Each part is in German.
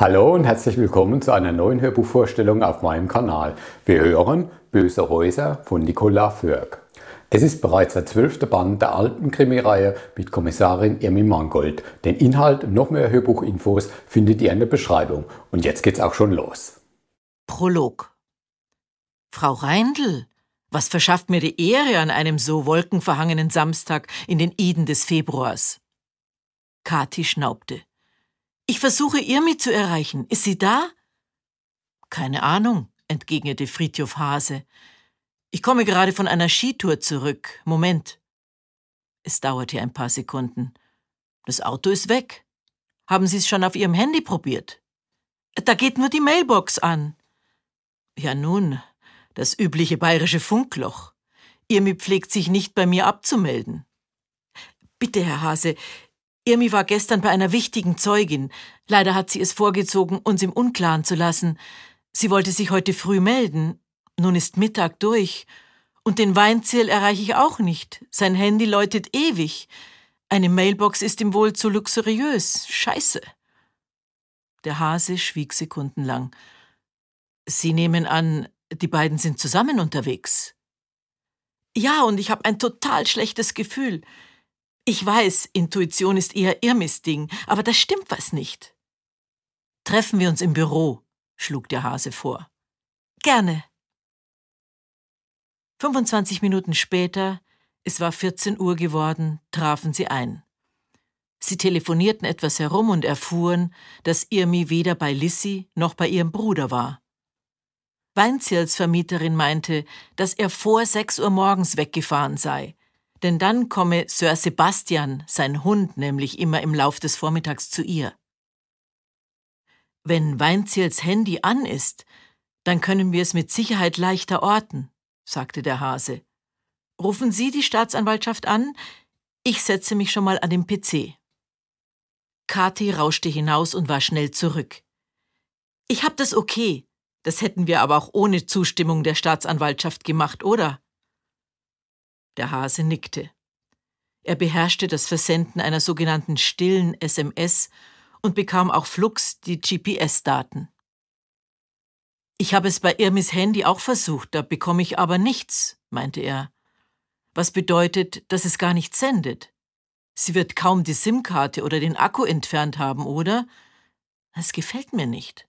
Hallo und herzlich willkommen zu einer neuen Hörbuchvorstellung auf meinem Kanal. Wir hören Böse Häuser von Nicola Fürk. Es ist bereits der zwölfte Band der alten Krimireihe mit Kommissarin Irmi Mangold. Den Inhalt und noch mehr Hörbuchinfos findet ihr in der Beschreibung. Und jetzt geht's auch schon los. Prolog Frau Reindl, was verschafft mir die Ehre an einem so wolkenverhangenen Samstag in den Iden des Februars? Kathi schnaubte. Ich versuche, Irmi zu erreichen. Ist sie da? Keine Ahnung, entgegnete Friedhof Hase. Ich komme gerade von einer Skitour zurück. Moment. Es dauerte ein paar Sekunden. Das Auto ist weg. Haben Sie es schon auf Ihrem Handy probiert? Da geht nur die Mailbox an. Ja nun, das übliche bayerische Funkloch. Irmi pflegt sich nicht bei mir abzumelden. Bitte, Herr Hase, Irmi war gestern bei einer wichtigen Zeugin. Leider hat sie es vorgezogen, uns im Unklaren zu lassen. Sie wollte sich heute früh melden. Nun ist Mittag durch. Und den Weinziel erreiche ich auch nicht. Sein Handy läutet ewig. Eine Mailbox ist ihm wohl zu luxuriös. Scheiße. Der Hase schwieg sekundenlang. Sie nehmen an, die beiden sind zusammen unterwegs. Ja, und ich habe ein total schlechtes Gefühl. Ich weiß, Intuition ist eher Irmis Ding, aber da stimmt was nicht. Treffen wir uns im Büro, schlug der Hase vor. Gerne. 25 Minuten später, es war 14 Uhr geworden, trafen sie ein. Sie telefonierten etwas herum und erfuhren, dass Irmi weder bei Lissy noch bei ihrem Bruder war. Weinzierls Vermieterin meinte, dass er vor 6 Uhr morgens weggefahren sei denn dann komme Sir Sebastian, sein Hund, nämlich immer im Lauf des Vormittags zu ihr. Wenn Weinziels Handy an ist, dann können wir es mit Sicherheit leichter orten, sagte der Hase. Rufen Sie die Staatsanwaltschaft an, ich setze mich schon mal an den PC. Kathi rauschte hinaus und war schnell zurück. Ich hab das okay. Das hätten wir aber auch ohne Zustimmung der Staatsanwaltschaft gemacht, oder? Der Hase nickte. Er beherrschte das Versenden einer sogenannten stillen SMS und bekam auch flugs die GPS-Daten. Ich habe es bei Irmis Handy auch versucht, da bekomme ich aber nichts, meinte er. Was bedeutet, dass es gar nicht sendet? Sie wird kaum die SIM-Karte oder den Akku entfernt haben, oder? Es gefällt mir nicht.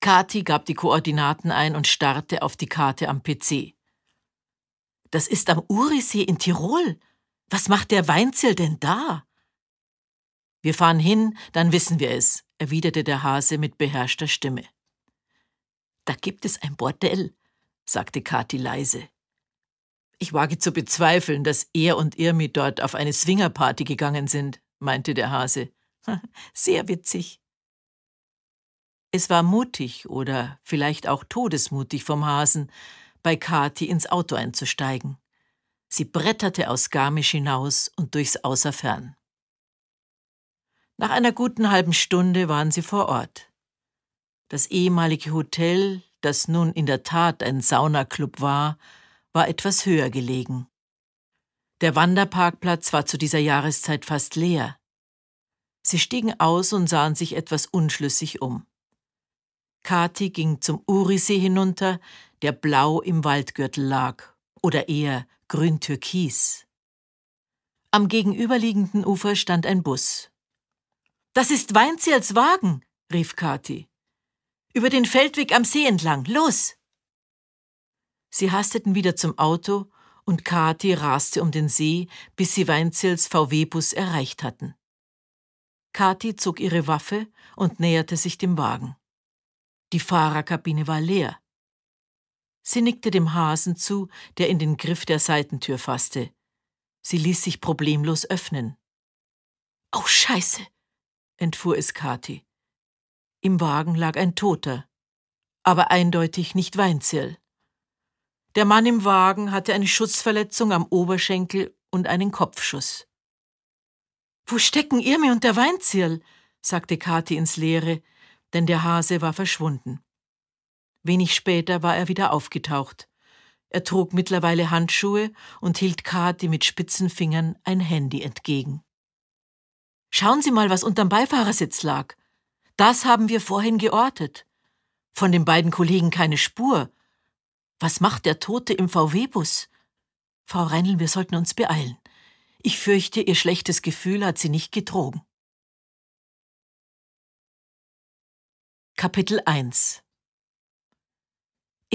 Kathi gab die Koordinaten ein und starrte auf die Karte am PC. Das ist am Urisee in Tirol. Was macht der Weinzel denn da? Wir fahren hin, dann wissen wir es, erwiderte der Hase mit beherrschter Stimme. Da gibt es ein Bordell, sagte Kathi leise. Ich wage zu bezweifeln, dass er und Irmi dort auf eine Swingerparty gegangen sind, meinte der Hase. Sehr witzig. Es war mutig oder vielleicht auch todesmutig vom Hasen, bei Kathi ins Auto einzusteigen. Sie bretterte aus Garmisch hinaus und durchs Außerfern. Nach einer guten halben Stunde waren sie vor Ort. Das ehemalige Hotel, das nun in der Tat ein Saunaclub war, war etwas höher gelegen. Der Wanderparkplatz war zu dieser Jahreszeit fast leer. Sie stiegen aus und sahen sich etwas unschlüssig um. Kathi ging zum Urisee hinunter, der blau im Waldgürtel lag, oder eher grün-türkis. Am gegenüberliegenden Ufer stand ein Bus. Das ist Weinzierls Wagen, rief Kathi. Über den Feldweg am See entlang, los! Sie hasteten wieder zum Auto und Kathi raste um den See, bis sie Weinzels VW-Bus erreicht hatten. Kathi zog ihre Waffe und näherte sich dem Wagen. Die Fahrerkabine war leer. Sie nickte dem Hasen zu, der in den Griff der Seitentür fasste. Sie ließ sich problemlos öffnen. Oh Scheiße, entfuhr es Kathi. Im Wagen lag ein Toter, aber eindeutig nicht Weinzierl. Der Mann im Wagen hatte eine Schutzverletzung am Oberschenkel und einen Kopfschuss. Wo stecken Irmi und der Weinzierl? sagte Kathi ins Leere, denn der Hase war verschwunden. Wenig später war er wieder aufgetaucht. Er trug mittlerweile Handschuhe und hielt Kati mit spitzen Fingern ein Handy entgegen. Schauen Sie mal, was unterm Beifahrersitz lag. Das haben wir vorhin geortet. Von den beiden Kollegen keine Spur. Was macht der Tote im VW-Bus? Frau Reinl, wir sollten uns beeilen. Ich fürchte, ihr schlechtes Gefühl hat sie nicht getrogen. Kapitel 1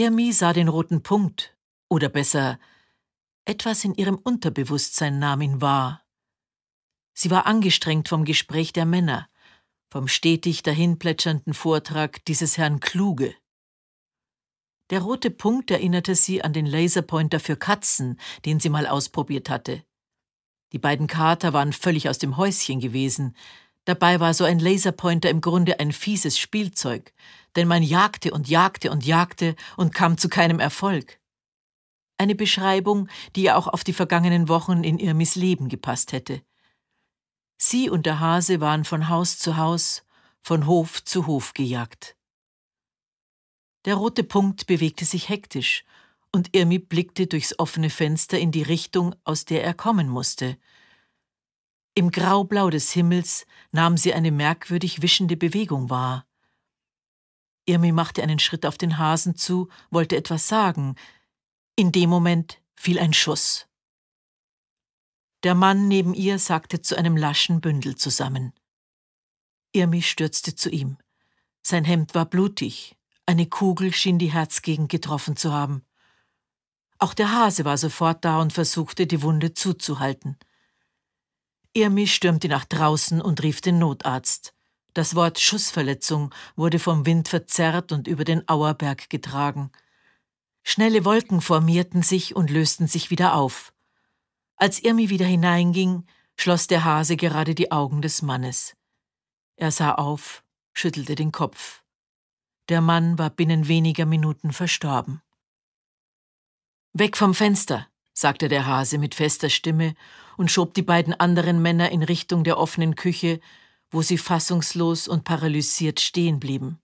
Irmi sah den roten Punkt, oder besser, etwas in ihrem Unterbewusstsein nahm ihn wahr. Sie war angestrengt vom Gespräch der Männer, vom stetig dahinplätschernden Vortrag dieses Herrn Kluge. Der rote Punkt erinnerte sie an den Laserpointer für Katzen, den sie mal ausprobiert hatte. Die beiden Kater waren völlig aus dem Häuschen gewesen, Dabei war so ein Laserpointer im Grunde ein fieses Spielzeug, denn man jagte und jagte und jagte und kam zu keinem Erfolg. Eine Beschreibung, die ja auch auf die vergangenen Wochen in Irmis Leben gepasst hätte. Sie und der Hase waren von Haus zu Haus, von Hof zu Hof gejagt. Der rote Punkt bewegte sich hektisch, und Irmi blickte durchs offene Fenster in die Richtung, aus der er kommen musste – im Graublau des Himmels nahm sie eine merkwürdig wischende Bewegung wahr. Irmi machte einen Schritt auf den Hasen zu, wollte etwas sagen. In dem Moment fiel ein Schuss. Der Mann neben ihr sagte zu einem laschen Bündel zusammen. Irmi stürzte zu ihm. Sein Hemd war blutig. Eine Kugel schien die Herzgegend getroffen zu haben. Auch der Hase war sofort da und versuchte, die Wunde zuzuhalten. Irmi stürmte nach draußen und rief den Notarzt. Das Wort Schussverletzung wurde vom Wind verzerrt und über den Auerberg getragen. Schnelle Wolken formierten sich und lösten sich wieder auf. Als Irmi wieder hineinging, schloss der Hase gerade die Augen des Mannes. Er sah auf, schüttelte den Kopf. Der Mann war binnen weniger Minuten verstorben. Weg vom Fenster, sagte der Hase mit fester Stimme und schob die beiden anderen Männer in Richtung der offenen Küche, wo sie fassungslos und paralysiert stehen blieben.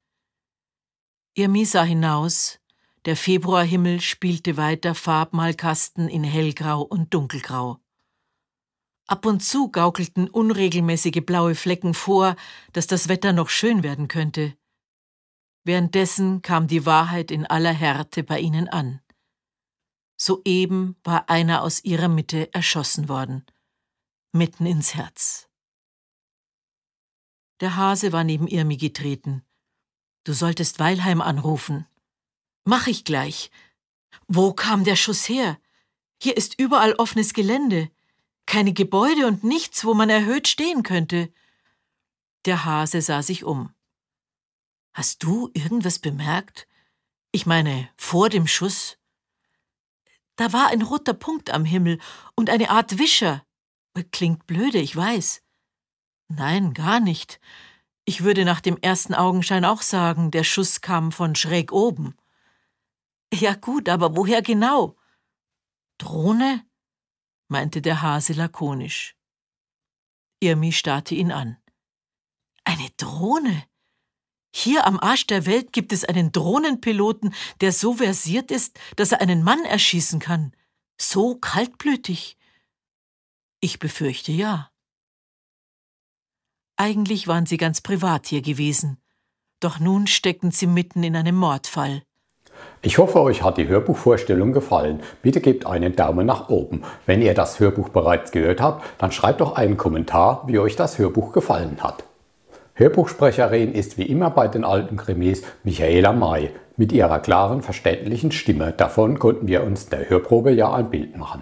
Irmi sah hinaus, der Februarhimmel spielte weiter Farbmalkasten in hellgrau und dunkelgrau. Ab und zu gaukelten unregelmäßige blaue Flecken vor, dass das Wetter noch schön werden könnte. Währenddessen kam die Wahrheit in aller Härte bei ihnen an. Soeben war einer aus ihrer Mitte erschossen worden, mitten ins Herz. Der Hase war neben Irmi getreten. Du solltest Weilheim anrufen. Mach ich gleich. Wo kam der Schuss her? Hier ist überall offenes Gelände. Keine Gebäude und nichts, wo man erhöht stehen könnte. Der Hase sah sich um. Hast du irgendwas bemerkt? Ich meine, vor dem Schuss? Da war ein roter Punkt am Himmel und eine Art Wischer. Klingt blöde, ich weiß. Nein, gar nicht. Ich würde nach dem ersten Augenschein auch sagen, der Schuss kam von schräg oben. Ja gut, aber woher genau? Drohne? meinte der Hase lakonisch. Irmi starrte ihn an. Eine Drohne? Hier am Arsch der Welt gibt es einen Drohnenpiloten, der so versiert ist, dass er einen Mann erschießen kann. So kaltblütig. Ich befürchte ja. Eigentlich waren sie ganz privat hier gewesen. Doch nun stecken sie mitten in einem Mordfall. Ich hoffe, euch hat die Hörbuchvorstellung gefallen. Bitte gebt einen Daumen nach oben. Wenn ihr das Hörbuch bereits gehört habt, dann schreibt doch einen Kommentar, wie euch das Hörbuch gefallen hat. Hörbuchsprecherin ist wie immer bei den alten Krimis Michaela May. Mit ihrer klaren, verständlichen Stimme, davon konnten wir uns in der Hörprobe ja ein Bild machen.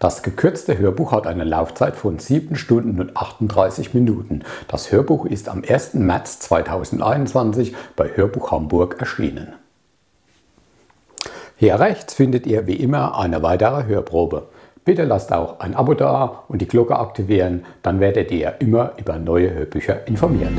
Das gekürzte Hörbuch hat eine Laufzeit von 7 Stunden und 38 Minuten. Das Hörbuch ist am 1. März 2021 bei Hörbuch Hamburg erschienen. Hier rechts findet ihr wie immer eine weitere Hörprobe. Bitte lasst auch ein Abo da und die Glocke aktivieren, dann werdet ihr immer über neue Hörbücher informiert.